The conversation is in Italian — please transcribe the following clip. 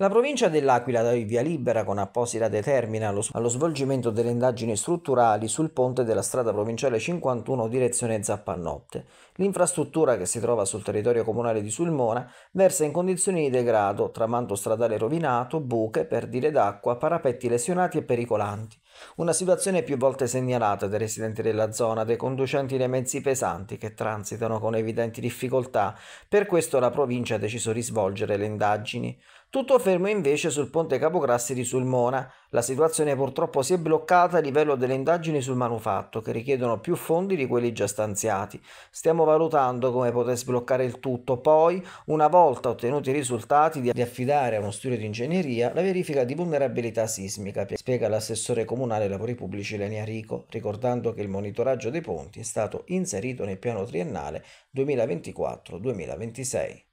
La provincia dell'Aquila dà il via libera con apposita determina allo, allo, svolgimento delle indagini strutturali sul ponte della strada provinciale 51 direzione Zappannotte. L'infrastruttura che si trova sul territorio comunale di Sulmona versa in condizioni di degrado, tramanto stradale rovinato, buche, perdite d'acqua, parapetti lesionati e pericolanti. Una situazione più volte segnalata dai residenti della zona, dai conducenti dei mezzi pesanti che transitano con evidenti difficoltà. Per questo la provincia ha deciso di svolgere le indagini. Tutto fermo fermo invece sul ponte Capograssi di Sulmona. La situazione purtroppo si è bloccata a livello delle indagini sul manufatto, che richiedono più fondi di quelli già stanziati. Stiamo valutando come poter sbloccare il tutto, poi, una volta ottenuti i risultati, di affidare a uno studio di ingegneria la verifica di vulnerabilità sismica, spiega l'assessore comunale lavori pubblici Lenia Rico, ricordando che il monitoraggio dei ponti è stato inserito nel piano triennale 2024-2026.